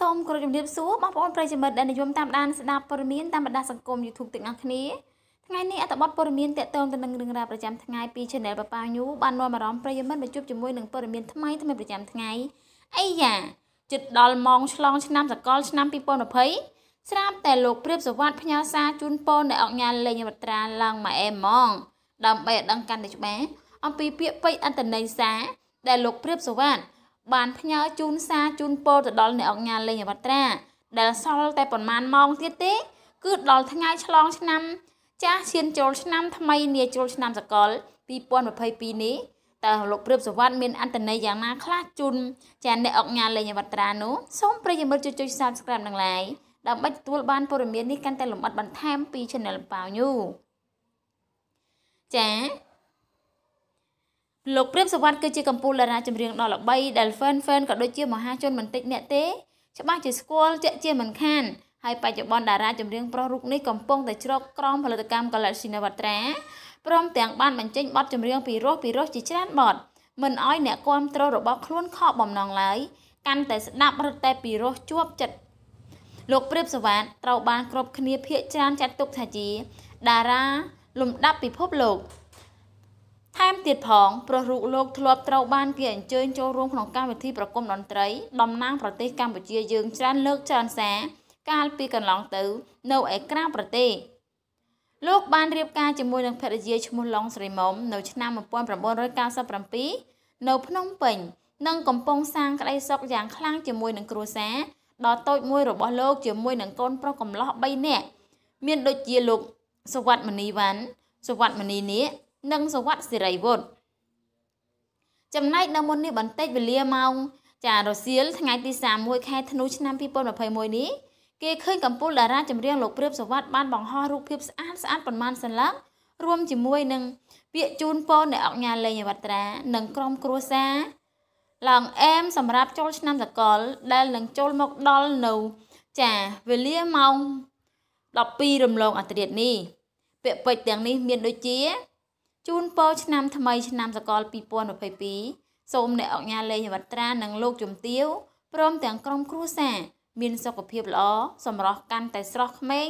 សូមគោរពជំរាបសួរបងប្អូនប្រិយមិត្តដែលនិយមតាមដានស្ដាប់ព័ត៌មានតាមបណ្ដាសង្គម YouTube ទាំងអស់គ្នាថ្ងៃនេះអត្ថបទព័ត៌មានតកតងទៅនឹងរឿងរ៉ាវប្រចាំថ្ងៃពី Channel ប៉ាប៉ាញូបាននាំអារម្មណ៍ប្រិយមិត្តមកជួបជាមួយនឹងព័ត៌មានថ្មីថ្មីប្រចាំថ្ងៃអីយ៉ាជិតដល់ម៉ោងឆ្លងឆ្នាំ សកលឆ្នាំ2020ស្រាប់តែលោកព្រាបសវត្តផ្ញើសារជូនពរនៅអង្គការលេងវត្រាឡើងមកអែហ្មងដើម្បីឲ្យដឹងកាន់តែច្បាស់អំពីពាក្យពេចន៍អន្តន័យសារដែលលោកព្រាបសវត្តបានផ្ញើជូនសារជូនពរទៅដល់អ្នកអង្គការលេងអវត្រា ដែលសល់តែប្រមាណម៉ោងទៀតទេ គឺ ដល់ថ្ងៃឆ្លងឆ្នាំ ចាស់ឈាន ចូលឆ្នាំថ្មីនាចូលឆ្នាំ សកល2022នេះតើលោកព្រាបសវណ្ណមានអន្តន័យយ៉ាងណាខ្លះជូនចាអ្នកអង្គការលេងអវត្រានោះសូមប្រិយមិត្តជួយចុច Subscribe និង Like ដើម្បីទទួលបានព័ត៌មាននេះកាន់តែលម្អិតបន្ថែមពី Channel Pau New ចាលោកព្រាមសវណ្ណគឺជាកម្ពុជាតារាចម្រៀងដ៏ល្បីដែល Fan Fan ក៏ដូចជាមហាជនមិនតិចអ្នកទេច្បាស់ជាស្គាល់ជាក់ជាមិនខានហើយបច្ចុប្បន្នតារាចម្រៀងប្រុសរូបនេះកំពុងតែជ្រកក្រោមផលិតកម្ម Galaxy Navatra ព្រមទាំងបានបញ្ចេញបទចម្រៀងពីរោះពីរោះជាច្រើនបទមិនអោយអ្នកគ្រប់គ្រងរបស់ខ្លួនខកបំណងឡើយកាន់តែស្ដាប់រត់តែពីរោះជាប់ចិត្តលោកព្រាបសវណ្ណត្រូវបានគ្រប់គ្នាភាកច្រើនចាត់ទុកថាជាតារាលំដាប់ពិភពលោកមទៀតផងព្រោះរូបលោកធ្លាប់ត្រូវបានគេអញ្ជើញចូលរួមក្នុងកម្មវិធីប្រគំតន្ត្រីតំណាងប្រទេសកម្ពុជាយើងច្រើនលើកច្រើនសារកាលពីកន្លងទៅនៅឯក្រៅប្រទេសលោកបានរៀបការជាមួយនឹងភរិយាឈ្មោះឡុងស្រីមុំនៅ ឆ្នាំ1997នៅភ្នំពេញនិងកំពុងសាងក្តីសុខយ៉ាងខ្លាំងជាមួយនឹងគ្រួសារដ៏តូចមួយរបស់លោក ជាមួយ នឹងកូនប្រុសកំលោះ3នាក់មានដូចជាលោកសវັດមនីវ៉ាន់សវັດមនីនាគនិងសវត្តសិរីវុឌ្ឍចំណែកនៅមុននេះបន្តិចវេលាម៉ោងចារសៀលថ្ងៃទី31ខែធ្នូឆ្នាំ2021នេះគេឃើញកំពូលតារាចម្រៀងលោកព្រាបសវត្តបានបង្ហោះរូបភាពស្អាតស្អាតប៉ុន្មានសន្លឹករួមជាមួយនឹងពាក្យជូនពរនៃអង្គការលេងអវត្រានិងក្រុមគ្រួសារឡើងអែមសម្រាប់ចូល ឆ្នាំសកល ដែលនឹងចូលមកដល់នៅចាវេលាម៉ោង12រំលងអត្រានេះពាក្យពេចន៍ទាំងនេះ មានដូចជាជូនពរឆ្នាំថ្មីឆ្នាំសកល2022សូមអ្នកអង្ញាលេងវត្រានិងលោកជំទាវព្រមទាំងក្រុមគ្រួសារមានសុខភាពល្អសម្រស់កាន់តែស្រស់ក្មេង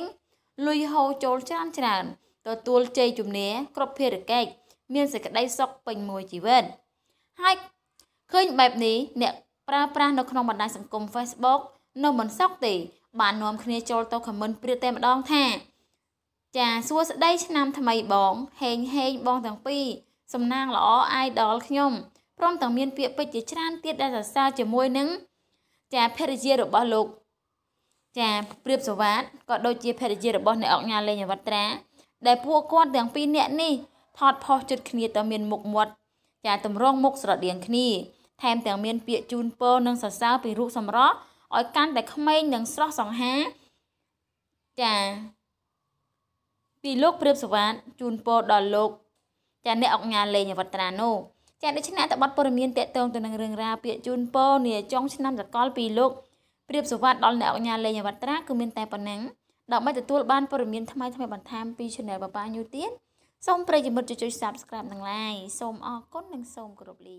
លុយហូរចូលច្រើនច្រើន ទទួលជ័យជំនះគ្រប់ភារកិច្ចមានសេចក្តីសុខពេញមួយជីវិតហើយឃើញបែបនេះអ្នក ប្រើប្រាស់នៅក្នុងបណ្ដាញសង្គម Facebook នៅមិនសោកទេបាននាំគ្នាចូលទៅខមមិនព្រាតតែម្ដងថាចាសួស្តីឆ្នាំ ថ្មីបង ហេងហេងបងទាំងពីរសំណាងល្អអាយដលខ្ញុំព្រមទាំងមានពាក្យពេចន៍ជាច្រើនទៀតដែលសរសើរជាមួយនឹងចាភរិយារបស់លោកចាព្រៀបសវ៉ាតក៏ដូចជាភរិយារបស់អ្នកអង្ញាលេងអវត្រាដែលពួកគាត់ទាំងពីរនាក់នេះថតផុសជិត គ្នាទៅមានមុខមាត់ចាតម្រងមុខស្រដៀងគ្នាថែមទាំងមានពាក្យជូនពរនិងសរសើរពីរូបសម្រស់ឲ្យកាន់តែក្មេងនិងស្រស់សង្ហាចាពីលោកព្រាបសវណ្ណជូនពរដល់លោកចាអ្នកអង្គការលេងវឌ្ឍនានោះចាដូច្នេះអត្ថបទព័ត៌មានតកតងទៅនឹងរឿងរ៉ាវពាក្យជូនពរនាចុងឆ្នាំសកលពីលោកព្រាបសវណ្ណដល់អ្នកអង្គការលេងវឌ្ឍនាគឺមានតែប៉ុណ្ណឹងដើម្បីទទួលបានព័ត៌មានថ្មីថ្មីបន្ថែមពី Channel បបាញូទៀតសូមប្រិយមិត្តជួយ Subscribe និង Like សូមអរគុណនិងសូមគោរពលា